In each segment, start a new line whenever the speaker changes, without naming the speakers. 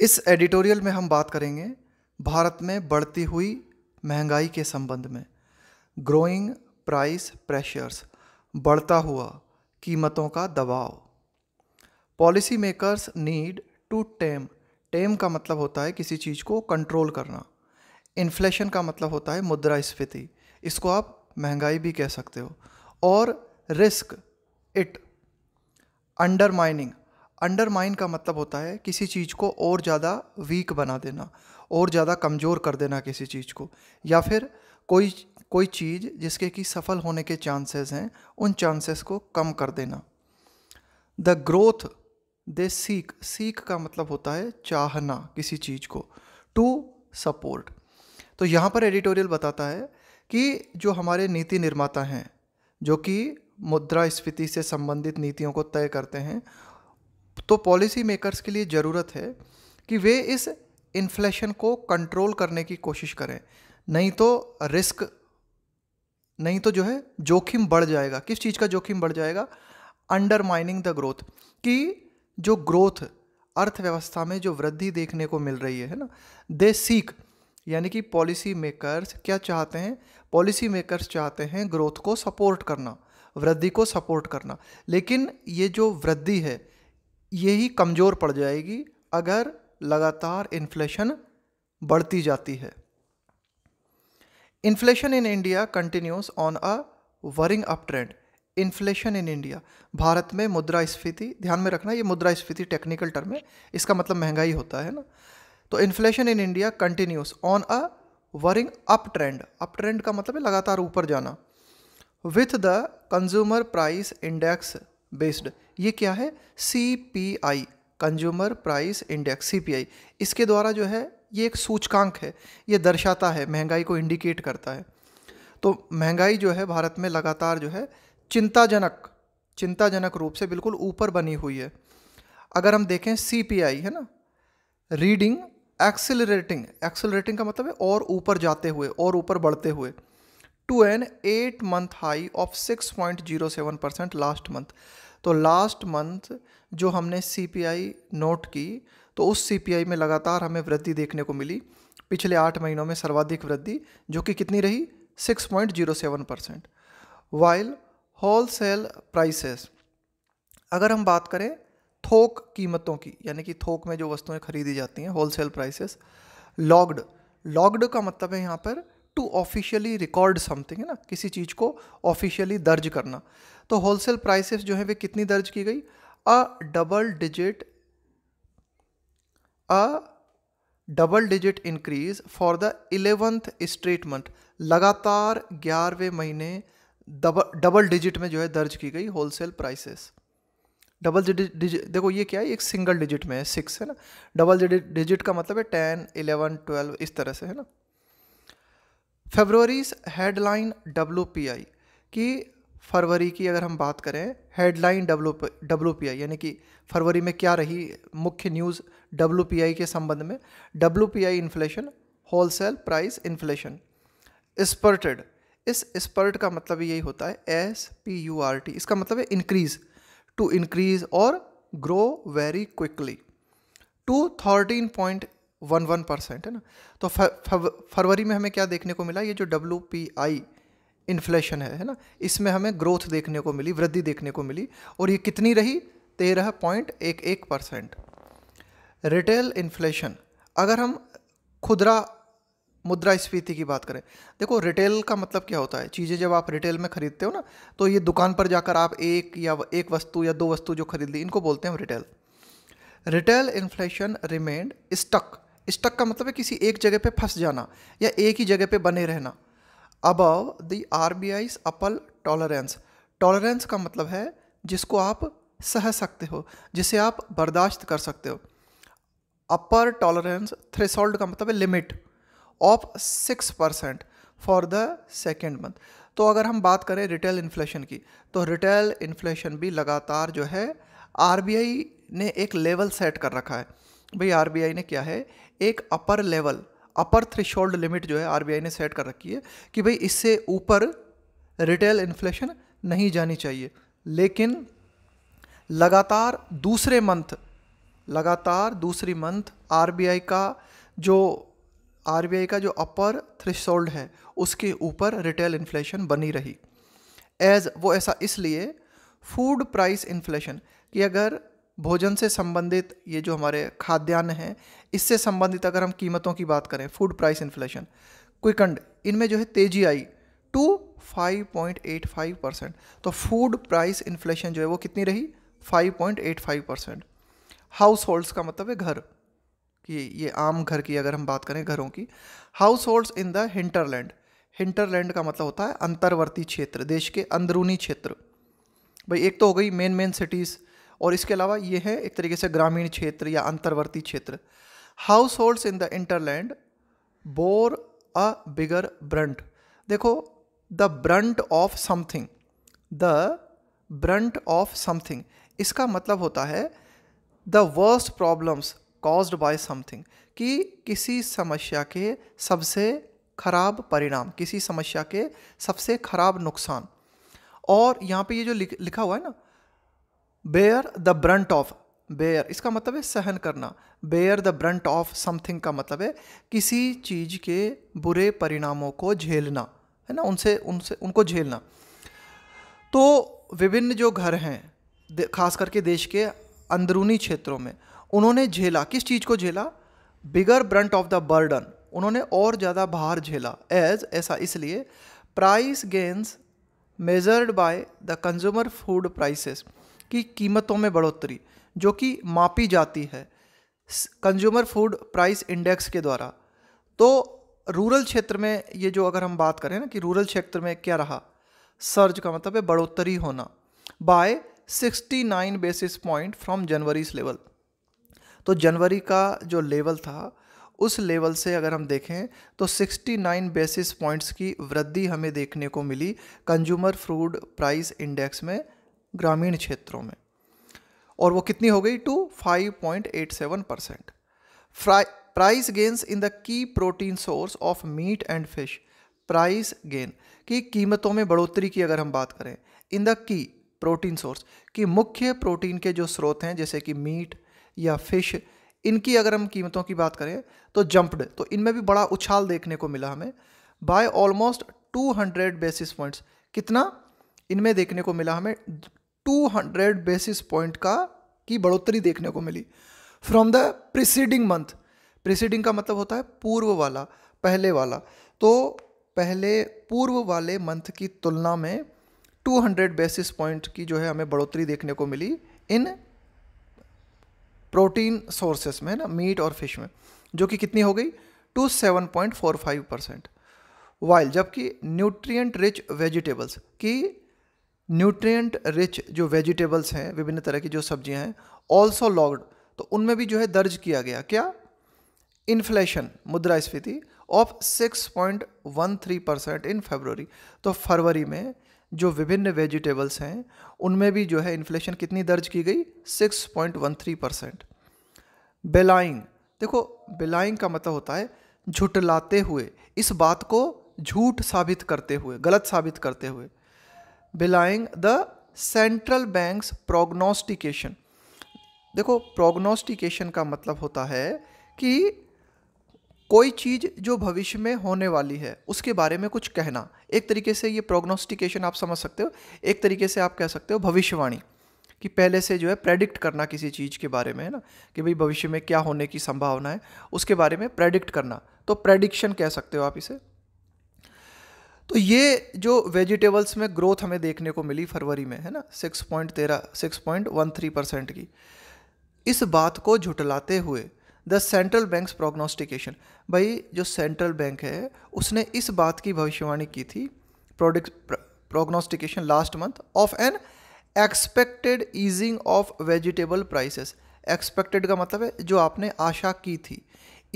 इस एडिटोरियल में हम बात करेंगे भारत में बढ़ती हुई महंगाई के संबंध में ग्रोइंग प्राइस प्रेशर्स बढ़ता हुआ कीमतों का दबाव policy makers need to tame tame का मतलब होता है किसी चीज़ को कंट्रोल करना इन्फ्लेशन का मतलब होता है मुद्रा स्फीति इसको आप महंगाई भी कह सकते हो और रिस्क इट अंडरमाइनिंग अंडरमाइन का मतलब होता है किसी चीज़ को और ज़्यादा वीक बना देना और ज़्यादा कमज़ोर कर देना किसी चीज़ को या फिर कोई कोई चीज़ जिसके कि सफल होने के चांसेस हैं उन चांसेस को कम कर देना द ग्रोथ दे सीख सीख का मतलब होता है चाहना किसी चीज़ को टू सपोर्ट तो यहाँ पर एडिटोरियल बताता है कि जो हमारे नीति निर्माता हैं जो कि मुद्रा स्फीति से संबंधित नीतियों को तय करते हैं तो पॉलिसी मेकर्स के लिए ज़रूरत है कि वे इस इन्फ्लेशन को कंट्रोल करने की कोशिश करें नहीं तो रिस्क नहीं तो जो है जोखिम बढ़ जाएगा किस चीज़ का जोखिम बढ़ जाएगा अंडरमाइनिंग द ग्रोथ कि जो ग्रोथ अर्थव्यवस्था में जो वृद्धि देखने को मिल रही है ना दे सीक यानी कि पॉलिसी मेकर्स क्या चाहते हैं पॉलिसी मेकर्स चाहते हैं ग्रोथ को सपोर्ट करना वृद्धि को सपोर्ट करना लेकिन ये जो वृद्धि है यही कमज़ोर पड़ जाएगी अगर लगातार इन्फ्लेशन बढ़ती जाती है inflation in India continues on a worrying up trend inflation in India Bharat में मुद्रास्फीति ध्यान में रखना ये मुद्रास्फीति टेक्निकल टर्म है इसका मतलब महंगाई होता है ना तो inflation in India continues on a worrying up trend up trend का मतलब है लगातार ऊपर जाना with the consumer price index based ये क्या है C P I consumer price index C P I इसके द्वारा जो है ये एक सूचकांक है ये दर्शाता है महंगाई को इंडिकेट करता है तो महंगाई जो है भारत में लगातार जो है चिंताजनक चिंताजनक रूप से बिल्कुल ऊपर बनी हुई है अगर हम देखें सी पी आई है ना रीडिंग एक्सेलरेटिंग एक्सेलरेटिंग का मतलब है और ऊपर जाते हुए और ऊपर बढ़ते हुए to an eight month high of six point zero seven percent last month तो लास्ट मंथ जो हमने सीपीआई नोट की तो उस सीपीआई में लगातार हमें वृद्धि देखने को मिली पिछले आठ महीनों में सर्वाधिक वृद्धि जो कि कितनी रही six point zero seven percent while wholesale prices अगर हम बात करें थोक कीमतों की यानी कि थोक में जो वस्तुएं खरीदी जाती हैं wholesale prices logged logged का मतलब है यहाँ पर टू ऑफिशियली रिकॉर्ड समथिंग है ना किसी चीज़ को ऑफिशियली दर्ज करना तो होलसेल प्राइसेस जो है वे कितनी दर्ज की गई a double digit a double digit increase for the eleventh straight month लगातार ग्यारहवें महीने डबल डिजिट में जो है दर्ज की गई होलसेल प्राइसेस डबल डिजिट देखो ये क्या है एक सिंगल डिजिट में है सिक्स है ना डबल डिजिट का मतलब है टेन इलेवन ट्वेल्व इस तरह से है ना फेबरवरी हेडलाइन डब्ल्यू की फरवरी की अगर हम बात करें हेडलाइन डब्ल्यू आई यानी कि फरवरी में क्या रही मुख्य न्यूज़ डब्ल्यू के संबंध में W inflation wholesale price inflation spurted इस स्पर्ट का मतलब यही होता है S P U R T इसका मतलब है इंक्रीज टू इंक्रीज और grow very quickly to thirteen point one one percent है ना तो फरवरी में हमें क्या देखने को मिला ये जो डब्ल्यू पी आई इन्फ्लेशन है है ना इसमें हमें ग्रोथ देखने को मिली वृद्धि देखने को मिली और ये कितनी रही तेरह पॉइंट एक एक परसेंट रिटेल इन्फ्लेशन अगर हम खुदरा मुद्रा स्फीति की बात करें देखो रिटेल का मतलब क्या होता है चीज़ें जब आप रिटेल में खरीदते हो ना तो ये दुकान पर जाकर आप एक या एक वस्तु या दो वस्तु जो खरीद ली इनको बोलते हैं retail retail inflation remained stuck stuck का मतलब है किसी एक जगह पे फंस जाना या एक ही जगह पे बने रहना above the R B I's upper tolerance tolerance का मतलब है जिसको आप सह सकते हो जिसे आप बर्दाश्त कर सकते हो अपर टॉलरेंस थ्रेसोल्ड का मतलब है limit of six percent for the second month तो अगर हम बात करें रिटेल इन्फ्लेशन की तो रिटेल इन्फ्लेशन भी लगातार जो है आर ने एक लेवल सेट कर रखा है भाई आर ने क्या है एक upper level upper threshold limit जो है आर ने सेट कर रखी है कि भाई इससे ऊपर रिटेल इन्फ्लेशन नहीं जानी चाहिए लेकिन लगातार दूसरे मंथ लगातार दूसरी मंथ आर का जो आर का जो अपर थ्रेशोल्ड है उसके ऊपर रिटेल इन्फ्लेशन बनी रही एज वो ऐसा इसलिए फूड प्राइस इन्फ्लेशन कि अगर भोजन से संबंधित ये जो हमारे खाद्यान्न हैं इससे संबंधित अगर हम कीमतों की बात करें फूड प्राइस इन्फ्लेशन क्विकंड इनमें जो है तेजी आई to five point eight five percent तो फूड प्राइस इन्फ्लेशन जो है वो कितनी रही five point eight five percent households का मतलब है घर कि ये आम घर की अगर हम बात करें घरों की households in the hinterland hinterland का मतलब होता है अंतर्वर्ती क्षेत्र देश के अंदरूनी क्षेत्र भाई एक तो हो गई मेन मेन सिटीज़ और इसके अलावा ये है एक तरीके से ग्रामीण क्षेत्र या अंतर्वर्ती क्षेत्र households in the hinterland bore a bigger brunt देखो the brunt of something the brunt of something इसका मतलब होता है the worst problems caused by something कि किसी समस्या के सबसे खराब परिणाम किसी समस्या के सबसे खराब नुकसान और यहाँ पे ये जो लिख, लिखा हुआ है ना bear the brunt of bear इसका मतलब है सहन करना bear the brunt of something का मतलब है किसी चीज़ के बुरे परिणामों को झेलना है ना उनसे उनसे उनको झेलना तो विभिन्न जो घर हैं खास करके देश के अंदरूनी क्षेत्रों में उन्होंने झेला किस चीज़ को झेला bigger brunt of the burden उन्होंने और ज़्यादा भार झेला एज ऐसा इसलिए price gains measured by the consumer food prices की कीमतों में बढ़ोतरी जो कि मापी जाती है कंज्यूमर फूड प्राइस इंडेक्स के द्वारा तो रूरल क्षेत्र में ये जो अगर हम बात करें ना कि रूरल क्षेत्र में क्या रहा सर्ज का मतलब है बढ़ोतरी होना by 69 basis point from January level तो जनवरी का जो लेवल था उस लेवल से अगर हम देखें तो 69 बेसिस पॉइंट्स की वृद्धि हमें देखने को मिली कंज्यूमर फूड प्राइस इंडेक्स में ग्रामीण क्षेत्रों में और वो कितनी हो गई to 5.87 percent price gains in the की protein source of meat and fish price gain की कीमतों में बढ़ोतरी की अगर हम बात करें इन द की प्रोटीन सोर्स की मुख्य प्रोटीन के जो स्रोत हैं जैसे कि मीट या फिश इनकी अगर हम कीमतों की बात करें तो जंप्ड तो इनमें भी बड़ा उछाल देखने को मिला हमें बाय ऑलमोस्ट 200 बेसिस पॉइंट्स कितना इनमें देखने को मिला हमें 200 बेसिस पॉइंट का की बढ़ोतरी देखने को मिली from the preceding month preceding का मतलब होता है पूर्व वाला पहले वाला तो पहले पूर्व वाले मंथ की तुलना में 200 बेसिस पॉइंट की जो है हमें बढ़ोतरी देखने को मिली इन प्रोटीन सोर्सेस में ना मीट और फिश में जो कि कितनी हो गई to seven point four five percent while जबकि न्यूट्रिएंट रिच वेजिटेबल्स की न्यूट्रिएंट रिच जो वेजिटेबल्स हैं विभिन्न तरह की जो सब्जियां हैं ऑल्सो लॉग्ड तो उनमें भी जो है दर्ज किया गया क्या इन्फ्लेशन मुद्रास्फीति ऑफ 6.13 परसेंट इन फरवरी तो फरवरी में जो विभिन्न वेजिटेबल्स हैं उनमें भी जो है इन्फ्लेशन कितनी दर्ज की गई 6.13 परसेंट बेलाइंग देखो बेलाइंग का मतलब होता है झुटलाते हुए इस बात को झूठ साबित करते हुए गलत साबित करते हुए belying the central bank's prognostication देखो प्रोग्नोस्टिकेशन का मतलब होता है कि कोई चीज़ जो भविष्य में होने वाली है उसके बारे में कुछ कहना एक तरीके से ये प्रोग्नोस्टिकेशन आप समझ सकते हो एक तरीके से आप कह सकते हो भविष्यवाणी कि पहले से जो है प्रेडिक्ट करना किसी चीज़ के बारे में है ना कि भाई भविष्य में क्या होने की संभावना है उसके बारे में प्रेडिक्ट करना तो प्रेडिक्शन कह सकते हो आप इसे तो ये जो वेजिटेबल्स में ग्रोथ हमें देखने को मिली फरवरी में है ना सिक्स पॉइंट तेरह six point one three percent की इस बात को झुटलाते हुए द सेंट्रल बैंक्स प्रोग्नोस्टिकेशन भाई जो सेंट्रल बैंक है उसने इस बात की भविष्यवाणी की थी प्रोडिक prognostication last month of an expected easing of vegetable prices expected का मतलब है जो आपने आशा की थी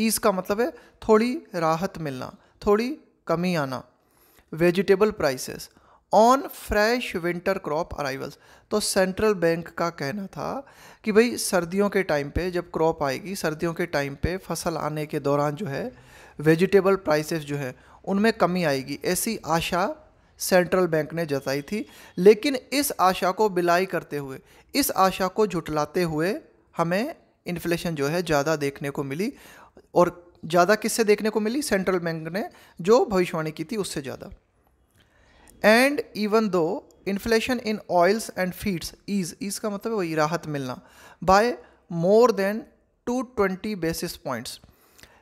ईज का मतलब है थोड़ी राहत मिलना थोड़ी कमी आना vegetable prices on fresh winter crop arrivals तो सेंट्रल बैंक का कहना था कि भाई सर्दियों के टाइम पे जब क्रॉप आएगी सर्दियों के टाइम पे फसल आने के दौरान जो है वेजिटेबल प्राइसेस जो है उनमें कमी आएगी ऐसी आशा सेंट्रल बैंक ने जताई थी लेकिन इस आशा को बिलाई करते हुए इस आशा को झुटलाते हुए हमें इन्फ्लेशन जो है ज़्यादा देखने को मिली और ज़्यादा किससे देखने को मिली सेंट्रल बैंक ने जो भविष्यवाणी की थी उससे ज़्यादा and even though inflation in oils and fats ease ease का मतलब वही राहत मिलना by more than 220 basis points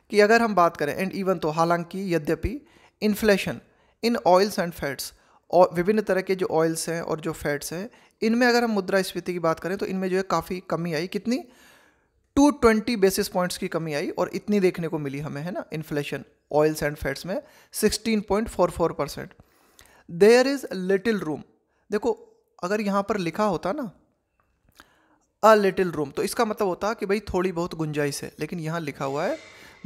कि अगर हम बात करें एंड इवन तो हालांकि यद्यपि inflation in oils and fats और विभिन्न तरह के जो ऑयल्स हैं और जो फैट्स हैं इनमें अगर हम मुद्रा स्फीति की बात करें तो इनमें जो है काफ़ी कमी आई कितनी 220 बेसिस पॉइंट्स की कमी आई और इतनी देखने को मिली हमें है ना इन्फ्लेशन ऑयल्स एंड फैट्स में 16.44 percent there is little room देखो अगर यहाँ पर लिखा होता ना अ लिटिल रूम तो इसका मतलब होता कि भाई थोड़ी बहुत गुंजाइश है लेकिन यहाँ लिखा हुआ है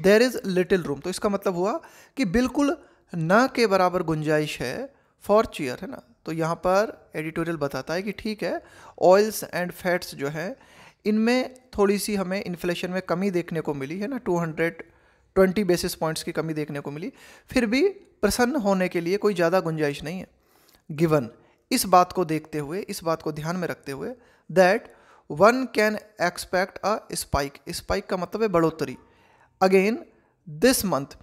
देयर इज़ लिटिल रूम तो इसका मतलब हुआ कि बिल्कुल ना के बराबर गुंजाइश है फॉर चीयर है ना तो यहाँ पर एडिटोरियल बताता है कि ठीक है ऑयल्स एंड फैट्स जो है इनमें थोड़ी सी हमें इन्फ्लेशन में कमी देखने को मिली है ना two hundred twenty basis points की कमी देखने को मिली फिर भी प्रसन्न होने के लिए कोई ज़्यादा गुंजाइश नहीं है गिवन इस बात को देखते हुए इस बात को ध्यान में रखते हुए that one can expect a spike spike का मतलब है बढ़ोतरी अगेन दिस मंथ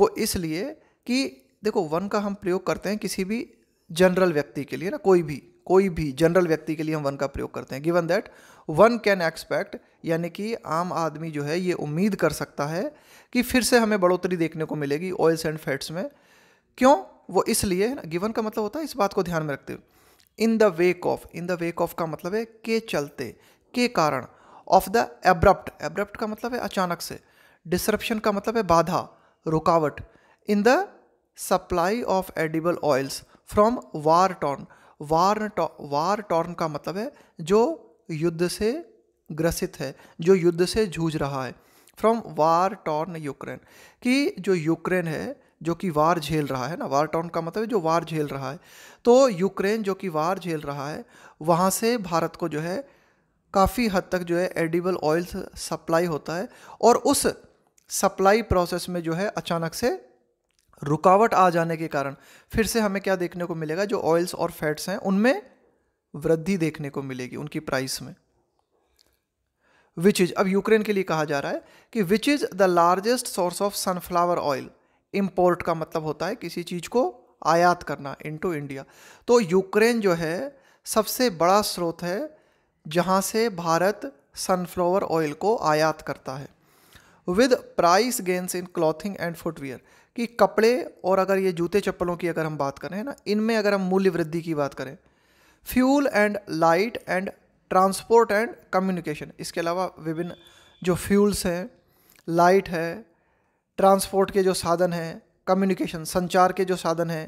वो इसलिए कि देखो वन का हम प्रयोग करते हैं किसी भी जनरल व्यक्ति के लिए ना कोई भी कोई भी जनरल व्यक्ति के लिए हम वन का प्रयोग करते हैं given that one can expect यानी कि आम आदमी जो है ये उम्मीद कर सकता है कि फिर से हमें बढ़ोतरी देखने को मिलेगी ऑयल्स एंड फैट्स में क्यों वो इसलिए गिवन का मतलब होता है इस बात को ध्यान में रखते हुए in the wake of in the wake of का मतलब है के चलते के कारण ऑफ द एब्रप्ट एब्रप्ट का मतलब है अचानक से डिसरप्शन का मतलब है बाधा रुकावट in the supply of edible oils from war torn warn to, war torn का मतलब है जो युद्ध से ग्रसित है जो युद्ध से जूझ रहा है फ्रॉम वार टॉर्न यूक्रेन कि जो यूक्रेन है जो कि वार झेल रहा है ना वार टॉर्न का मतलब है जो वार झेल रहा है तो यूक्रेन जो कि वार झेल रहा है वहाँ से भारत को जो है काफ़ी हद तक जो है एडिबल ऑयल्स सप्लाई होता है और उस सप्लाई प्रोसेस में जो है अचानक से रुकावट आ जाने के कारण फिर से हमें क्या देखने को मिलेगा जो ऑयल्स और फैट्स हैं उनमें वृद्धि देखने को मिलेगी उनकी प्राइस में विच इज़ अब यूक्रेन के लिए कहा जा रहा है कि which is the largest source of sunflower oil import का मतलब होता है किसी चीज़ को आयात करना इनटू इंडिया तो यूक्रेन जो है सबसे बड़ा स्रोत है जहां से भारत सनफ्लावर ऑयल को आयात करता है with price gains in clothing and footwear कि कपड़े और अगर ये जूते चप्पलों की अगर हम बात करें ना इनमें अगर हम मूल्य वृद्धि की बात करें fuel and light and transport and communication इसके अलावा विभिन्न जो फ्यूल्स हैं लाइट है ट्रांसपोर्ट के जो साधन हैं कम्युनिकेशन संचार के जो साधन हैं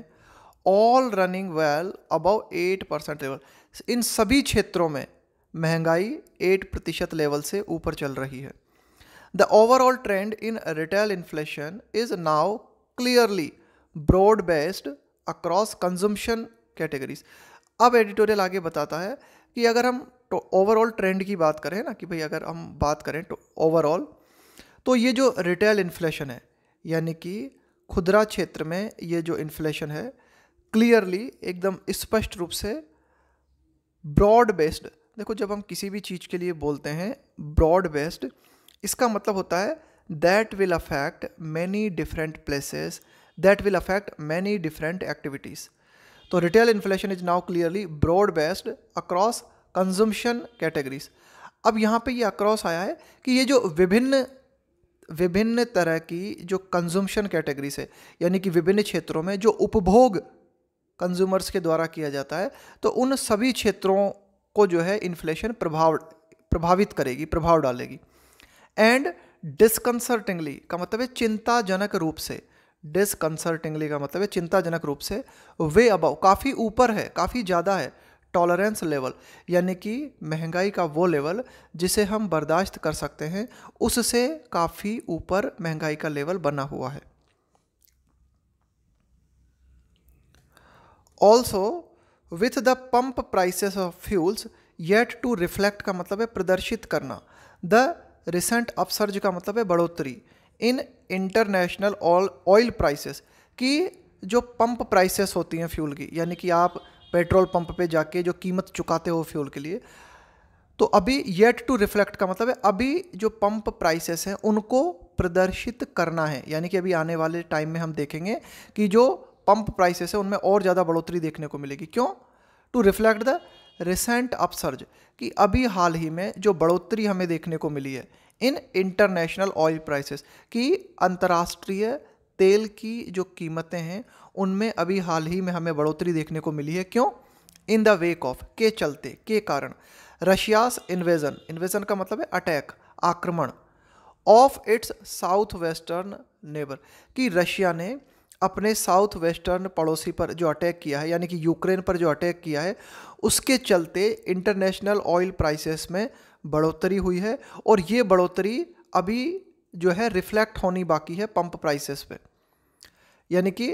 all running well above eight percent level इन सभी क्षेत्रों में महंगाई एट प्रतिशत लेवल से ऊपर चल रही है the overall trend in retail inflation is now clearly broad based across consumption categories अब एडिटोरियल आगे बताता है कि अगर हम ओवरऑल तो ट्रेंड की बात करें ना कि भाई अगर हम बात करें तो ओवरऑल तो ये जो रिटेल इन्फ्लेशन है यानी कि खुदरा क्षेत्र में ये जो इन्फ्लेशन है क्लियरली एकदम स्पष्ट रूप से ब्रॉड बेस्ड देखो जब हम किसी भी चीज़ के लिए बोलते हैं ब्रॉड बेस्ड इसका मतलब होता है that will affect many different places that will affect many different activities so retail inflation is now clearly broad based across consumption categories अब यहाँ पे ये अक्रॉस आया है कि ये जो विभिन्न विभिन्न तरह की जो कंज्यूम्शन कैटेगरीज है यानी कि विभिन्न क्षेत्रों में जो उपभोग कंज्यूमर्स के द्वारा किया जाता है तो उन सभी क्षेत्रों को जो है इन्फ्लेशन प्रभाव प्रभावित करेगी प्रभाव डालेगी एंड डिसकंसर्टिंगली का मतलब है चिंताजनक रूप से डिसकंसर्टिंगली का मतलब है चिंताजनक रूप से वे अबाव काफ़ी ऊपर है काफ़ी ज़्यादा है टॉलरेंस लेवल यानी कि महंगाई का वो लेवल जिसे हम बर्दाश्त कर सकते हैं उससे काफ़ी ऊपर महंगाई का लेवल बना हुआ है also with the pump prices of fuels yet to reflect का मतलब है प्रदर्शित करना द रिसेंट अपसर्ज का मतलब है बढ़ोतरी इन इंटरनेशनल ऑयल प्राइसेस कि जो पंप प्राइसेस होती हैं फ्यूल की यानी कि आप पेट्रोल पंप पे जाके जो कीमत चुकाते हो फ्यूल के लिए तो अभी येट टू रिफ्लेक्ट का मतलब है अभी जो पंप प्राइसेस हैं उनको प्रदर्शित करना है यानी कि अभी आने वाले टाइम में हम देखेंगे कि जो पंप प्राइसेस है उनमें और ज़्यादा बढ़ोतरी देखने को मिलेगी क्यों to reflect the recent upsurge कि अभी हाल ही में जो बढ़ोतरी हमें देखने को मिली है इन इंटरनेशनल ऑयल प्राइसेस कि अंतर्राष्ट्रीय तेल की जो कीमतें हैं उनमें अभी हाल ही में हमें बढ़ोतरी देखने को मिली है क्यों इन द वेक ऑफ के चलते के कारण रशियास इन्वेजन इन्वेजन का मतलब है अटैक आक्रमण of its south western neighbour कि रशिया ने अपने साउथ वेस्टर्न पड़ोसी पर जो अटैक किया है यानी कि यूक्रेन पर जो अटैक किया है उसके चलते इंटरनेशनल ऑयल प्राइसेस में बढ़ोतरी हुई है और ये बढ़ोतरी अभी जो है रिफ्लेक्ट होनी बाकी है पंप प्राइसेस पे यानी कि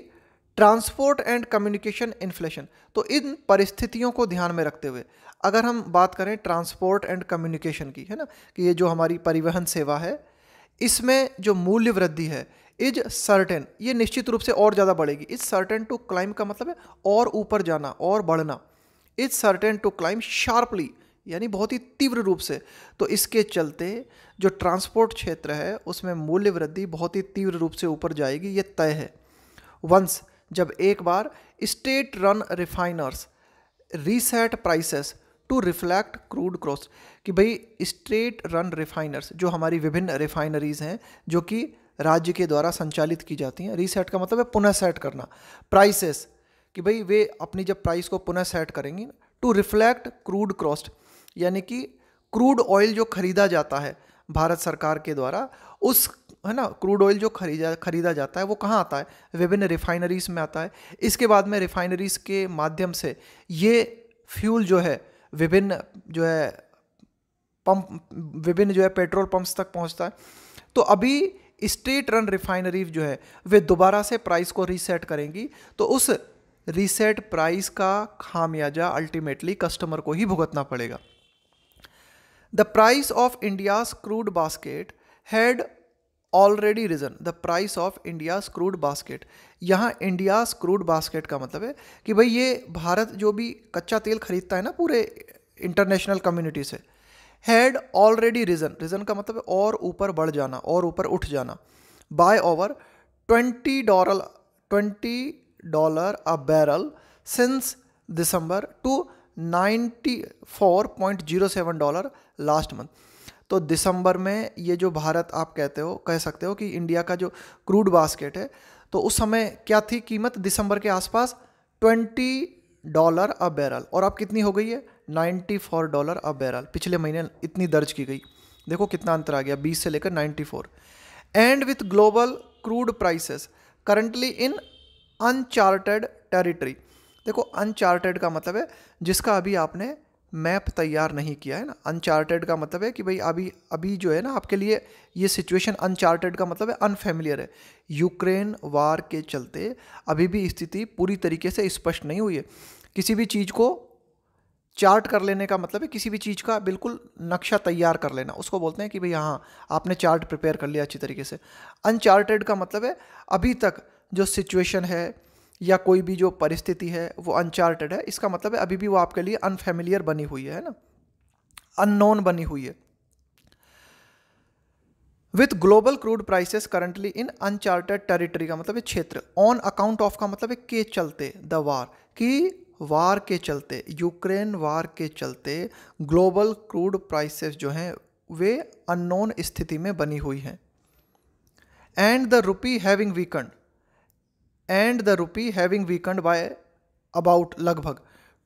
ट्रांसपोर्ट एंड कम्युनिकेशन इन्फ्लेशन तो इन परिस्थितियों को ध्यान में रखते हुए अगर हम बात करें ट्रांसपोर्ट एंड कम्युनिकेशन की है ना कि ये जो हमारी परिवहन सेवा है इसमें जो मूल्य वृद्धि है इज सर्टेन ये निश्चित रूप से और ज़्यादा बढ़ेगी इज सर्टेन टू क्लाइम का मतलब है और ऊपर जाना और बढ़ना is certain to climb sharply यानी बहुत ही तीव्र रूप से तो इसके चलते जो ट्रांसपोर्ट क्षेत्र है उसमें मूल्य वृद्धि बहुत ही तीव्र रूप से ऊपर जाएगी ये तय है वंस जब एक बार state run refiners reset prices to reflect crude costs कि भाई स्टेट रन रिफाइनर्स जो हमारी विभिन्न रिफाइनरीज हैं जो कि राज्य के द्वारा संचालित की जाती हैं रीसेट का मतलब है पुनः सेट करना प्राइसेस कि भाई वे अपनी जब प्राइस को पुनः सेट करेंगी टू रिफ्लेक्ट क्रूड क्रॉस्ट यानी कि क्रूड ऑयल जो खरीदा जाता है भारत सरकार के द्वारा उस है ना क्रूड ऑयल जो खरीदा खरीदा जाता है वो कहाँ आता है विभिन्न रिफाइनरीज़ में आता है इसके बाद में रिफाइनरीज़ के माध्यम से ये फ्यूल जो है विभिन्न जो है पंप विभिन्न जो है पेट्रोल पंप्स तक पहुँचता है तो अभी स्टेट रन रिफाइनरी जो है वे दोबारा से प्राइस को रीसेट करेंगी तो उस रीसेट प्राइस का खामियाजा अल्टीमेटली कस्टमर को ही भुगतना पड़ेगा the price of India's crude basket had already risen the price of India's crude basket यहाँ इंडियाज क्रूड बास्केट का मतलब है कि भाई ये भारत जो भी कच्चा तेल खरीदता है ना पूरे इंटरनेशनल कम्युनिटी से हैड ऑलरेडी रिजन रिजन का मतलब और ऊपर बढ़ जाना और ऊपर उठ जाना by over twenty dollar twenty dollar a barrel since December to ninety four point zero seven dollar last month तो दिसंबर में ये जो भारत आप कहते हो कह सकते हो कि इंडिया का जो क्रूड बास्केट है तो उस समय क्या थी कीमत दिसंबर के आसपास ट्वेंटी डॉलर अ बैरल और अब कितनी हो गई है ninety four dollar a barrel पिछले महीने इतनी दर्ज की गई देखो कितना अंतर आ गया बीस से लेकर ninety four and with global crude prices currently in uncharted territory देखो अनचार्टेड का मतलब है जिसका अभी आपने मैप तैयार नहीं किया है ना अनचार्टेड का मतलब है कि भाई अभी अभी जो है ना आपके लिए ये सिचुएशन अनचार्टेड का मतलब है अनफेमिलियर है यूक्रेन वार के चलते अभी भी स्थिति पूरी तरीके से स्पष्ट नहीं हुई है किसी भी चीज़ को चार्ट कर लेने का मतलब है किसी भी चीज़ का बिल्कुल नक्शा तैयार कर लेना उसको बोलते हैं कि भाई हाँ आपने चार्ट प्रिपेयर कर लिया अच्छी तरीके से अनचार्टेड का मतलब है अभी तक जो सिचुएशन है या कोई भी जो परिस्थिति है वो अनचार्टेड है इसका मतलब है अभी भी वो आपके लिए अनफेमिलियर बनी हुई है ना अननोन बनी हुई है with global crude prices currently in uncharted territory का मतलब क्षेत्र ऑन अकाउंट ऑफ का मतलब के चलते द वार कि वार के चलते यूक्रेन वार के चलते ग्लोबल क्रूड प्राइसेस जो हैं वे अननोन स्थिति में बनी हुई हैं and the rupee having weakened and the rupee having weakened by about लगभग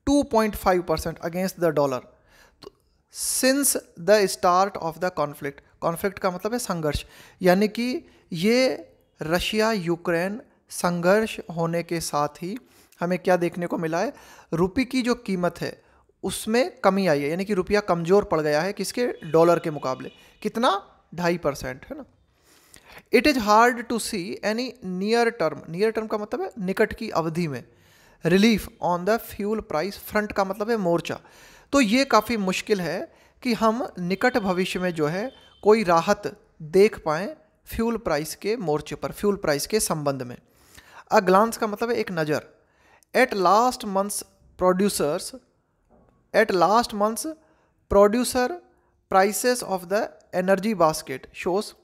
2.5 percent against the dollar since the start of the conflict conflict का मतलब है संघर्ष यानी कि ये रशिया यूक्रेन संघर्ष होने के साथ ही हमें क्या देखने को मिला है रुपये की जो कीमत है उसमें कमी आई है यानी कि रुपया कमज़ोर पड़ गया है किसके डॉलर के मुकाबले कितना ढाई परसेंट है ना it is hard to see any near term near term का मतलब है निकट की अवधि में relief on the fuel price front का मतलब है मोर्चा तो ये काफ़ी मुश्किल है कि हम निकट भविष्य में जो है कोई राहत देख पाएँ फ्यूल प्राइस के मोर्चे पर फ्यूल प्राइस के संबंध में अ ग्लांस का मतलब है एक नज़र at last month's producers at last month's producer prices of the energy basket shows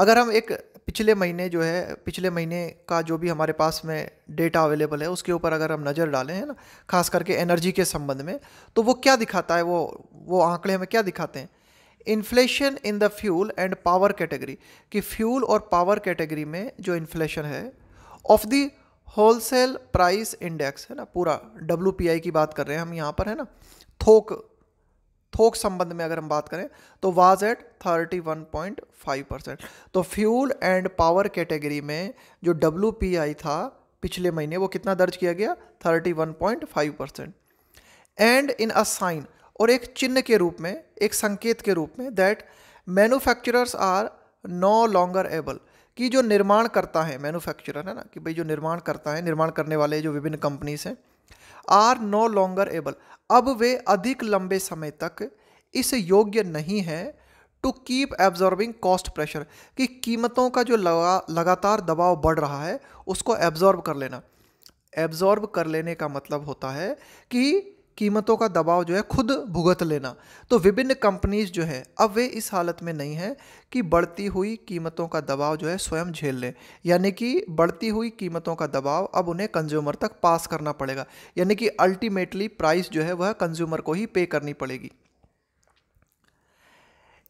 अगर हम एक पिछले महीने जो है पिछले महीने का जो भी हमारे पास में डेटा अवेलेबल है उसके ऊपर अगर हम नज़र डालें है ना खास करके एनर्जी के संबंध में तो वो क्या दिखाता है वो वो आंकड़े हमें क्या दिखाते हैं inflation in the fuel and power category कि फ्यूल और पावर कैटेगरी में जो इन्फ्लेशन है of the wholesale price index है ना पूरा डब्ल्यू की बात कर रहे हैं हम यहाँ पर है ना थोक थोक संबंध में अगर हम बात करें तो was at thirty one point five percent तो फ्यूल एंड पावर कैटेगरी में जो डब्ल्यू था पिछले महीने वो कितना दर्ज किया गया thirty one point five percent and in a sign और एक चिन्ह के रूप में एक संकेत के रूप में that manufacturers are no longer able कि जो निर्माण करता है मैन्युफैक्चरर है ना कि भाई जो निर्माण करता है निर्माण करने वाले जो विभिन्न कंपनीज हैं आर नो लॉन्गर एबल अब वे अधिक लंबे समय तक इस योग्य नहीं है to keep absorbing cost pressure कि कीमतों का जो लगा लगातार दबाव बढ़ रहा है उसको एब्जॉर्ब कर लेना एब्जॉर्ब कर लेने का मतलब होता है कि कीमतों का दबाव जो है खुद भुगत लेना तो विभिन्न कंपनीज जो है अब वे इस हालत में नहीं है कि बढ़ती हुई कीमतों का दबाव जो है स्वयं झेल लें यानी कि बढ़ती हुई कीमतों का दबाव अब उन्हें कंज्यूमर तक पास करना पड़ेगा यानी कि अल्टीमेटली प्राइस जो है वह कंज्यूमर को ही पे करनी पड़ेगी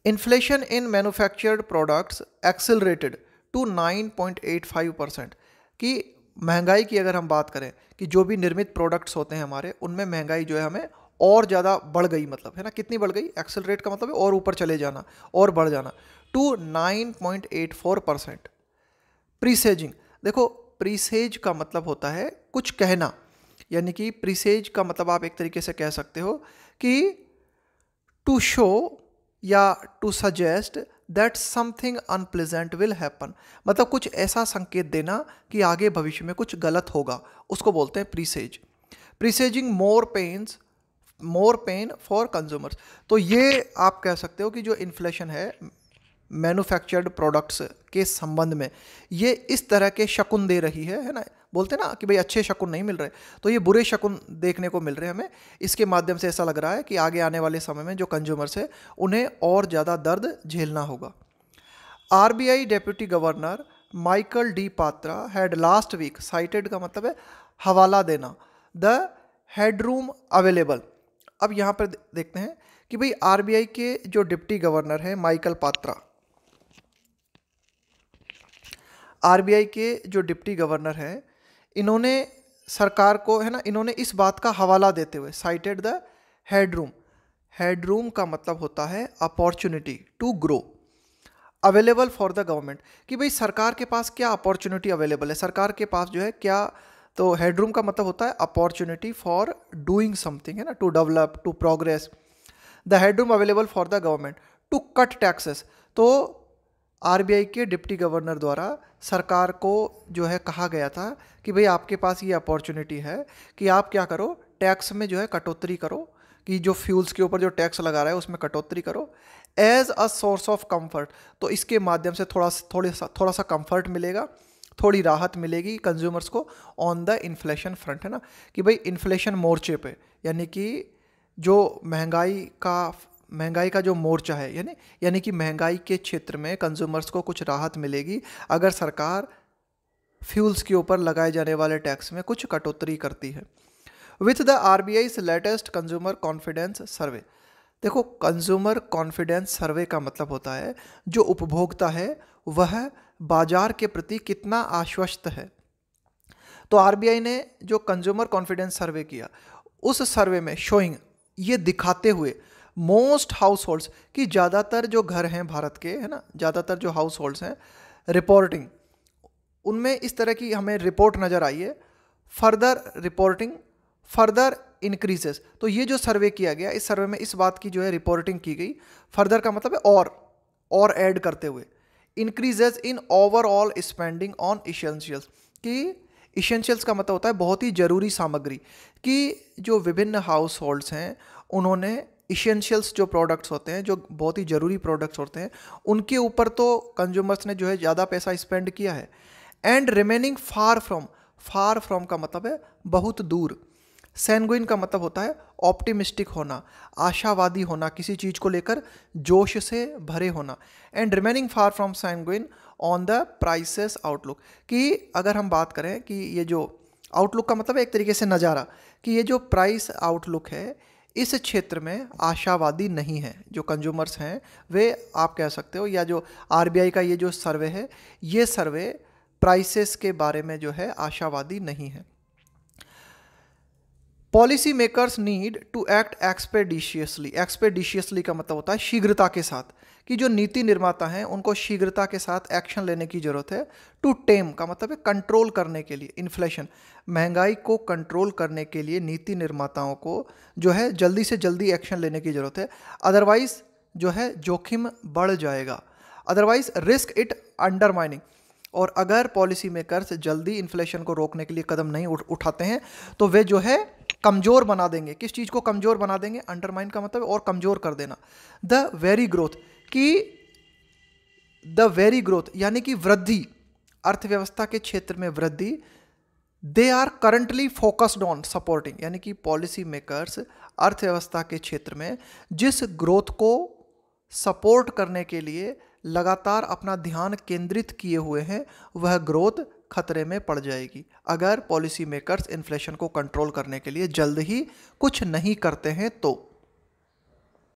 inflation in manufactured products accelerated to nine point eight five percent कि महंगाई की अगर हम बात करें कि जो भी निर्मित प्रोडक्ट्स होते हैं हमारे उनमें महंगाई जो है हमें और ज़्यादा बढ़ गई मतलब है ना कितनी बढ़ गई एक्सेलरेट का मतलब है और ऊपर चले जाना और बढ़ जाना to nine point eight four percent presaging देखो प्रीसेज का मतलब होता है कुछ कहना यानी कि प्रीसेज का मतलब आप एक तरीके से कह सकते हो कि टू शो या to suggest that something unpleasant will happen मतलब कुछ ऐसा संकेत देना कि आगे भविष्य में कुछ गलत होगा उसको बोलते हैं presage presaging more pains more pain for consumers तो ये आप कह सकते हो कि जो इन्फ्लेशन है मैन्युफैक्चर्ड प्रोडक्ट्स के संबंध में ये इस तरह के शकुन दे रही है है ना बोलते ना कि भाई अच्छे शकुन नहीं मिल रहे तो ये बुरे शकुन देखने को मिल रहे हमें इसके माध्यम से ऐसा लग रहा है कि आगे आने वाले समय में जो कंज्यूमर्स है उन्हें और ज़्यादा दर्द झेलना होगा RBI deputy governor Michael D Patra had last week cited का मतलब है हवाला देना द हेडरूम अवेलेबल अब यहाँ पर देखते हैं कि भाई आरबीआई के जो डिप्टी गवर्नर हैं माइकल पात्रा आरबीआई के जो डिप्टी गवर्नर हैं इन्होंने सरकार को है ना इन्होंने इस बात का हवाला देते हुए साइटेड द हेडरूम हेडरूम का मतलब होता है opportunity to grow available for the government कि भाई सरकार के पास क्या अपॉर्चुनिटी अवेलेबल है सरकार के पास जो है क्या तो हेडरूम का मतलब होता है अपॉर्चुनिटी फॉर डूइंग समथिंग है ना to develop to progress the headroom available for the government to cut taxes तो आरबीआई के डिप्टी गवर्नर द्वारा सरकार को जो है कहा गया था कि भाई आपके पास ये अपॉर्चुनिटी है कि आप क्या करो टैक्स में जो है कटौती करो कि जो फ्यूल्स के ऊपर जो टैक्स लगा रहा है उसमें कटौती करो as a source of comfort तो इसके माध्यम से थोड़ा थोड़ा सा थोड़ा सा कंफर्ट मिलेगा थोड़ी राहत मिलेगी कंज्यूमर्स को ऑन द इन्फ्लेशन फ्रंट है ना कि भाई इन्फ्लेशन मोर्चे पे यानी कि जो महंगाई का महंगाई का जो मोर्चा है यानी यानी कि महंगाई के क्षेत्र में कंज्यूमर्स को कुछ राहत मिलेगी अगर सरकार फ्यूल्स के ऊपर लगाए जाने वाले टैक्स में कुछ कटोतरी करती है with the R B I latest consumer confidence survey देखो कंज्यूमर कॉन्फिडेंस सर्वे का मतलब होता है जो उपभोक्ता है वह बाजार के प्रति कितना आश्वस्त है तो आर ने जो कंज्यूमर कॉन्फिडेंस सर्वे किया उस सर्वे में शोइंग ये दिखाते हुए मोस्ट हाउस होल्ड्स कि ज़्यादातर जो घर हैं भारत के है ना ज़्यादातर जो हाउस होल्ड्स हैं रिपोर्टिंग उनमें इस तरह की हमें रिपोर्ट नज़र आई है फर्दर रिपोर्टिंग फर्दर इंक्रीजेस तो ये जो सर्वे किया गया इस सर्वे में इस बात की जो है रिपोर्टिंग की गई फर्दर का मतलब है और और ऐड करते हुए increases in overall spending on essentials कि इशेंशियल्स का मतलब होता है बहुत ही ज़रूरी सामग्री कि जो विभिन्न हाउस होल्ड्स हैं उन्होंने इशेंशियल्स जो प्रोडक्ट्स होते हैं जो बहुत ही ज़रूरी प्रोडक्ट्स होते हैं उनके ऊपर तो कंज्यूमर्स ने जो है ज़्यादा पैसा स्पेंड किया है and remaining far from far from का मतलब है बहुत दूर सैनगुइन का मतलब होता है ऑप्टिमिस्टिक होना आशावादी होना किसी चीज़ को लेकर जोश से भरे होना and remaining far from sanguine on the prices outlook कि अगर हम बात करें कि ये जो आउटलुक का मतलब एक तरीके से नज़ारा कि ये जो प्राइस आउटलुक है इस क्षेत्र में आशावादी नहीं है जो कंज्यूमर्स हैं वे आप कह सकते हो या जो आर का ये जो सर्वे है ये सर्वे प्राइसेस के बारे में जो है आशावादी नहीं है policy makers need to act expeditiously expeditiously का मतलब होता है शीघ्रता के साथ कि जो नीति निर्माता हैं उनको शीघ्रता के साथ एक्शन लेने की ज़रूरत है टू टेम का मतलब है कंट्रोल करने के लिए इन्फ्लेशन महंगाई को कंट्रोल करने के लिए नीति निर्माताओं को जो है जल्दी से जल्दी एक्शन लेने की ज़रूरत है अदरवाइज़ जो है जोखिम बढ़ जाएगा अदरवाइज़ रिस्क इट अंडरमाइनिंग और अगर पॉलिसी मेकर्स जल्दी इन्फ्लेशन को रोकने के लिए कदम नहीं उठाते हैं तो वे जो है कमज़ोर बना देंगे किस चीज़ को कमज़ोर बना देंगे अंडरमाइन का मतलब और कमज़ोर कर देना द वेरी ग्रोथ कि द वेरी ग्रोथ यानी कि वृद्धि अर्थव्यवस्था के क्षेत्र में वृद्धि they are currently focused on supporting यानी कि पॉलिसी मेकर्स अर्थव्यवस्था के क्षेत्र में जिस ग्रोथ को सपोर्ट करने के लिए लगातार अपना ध्यान केंद्रित किए हुए हैं वह ग्रोथ खतरे में पड़ जाएगी अगर पॉलिसी मेकर्स इन्फ्लेशन को कंट्रोल करने के लिए जल्द ही कुछ नहीं करते हैं तो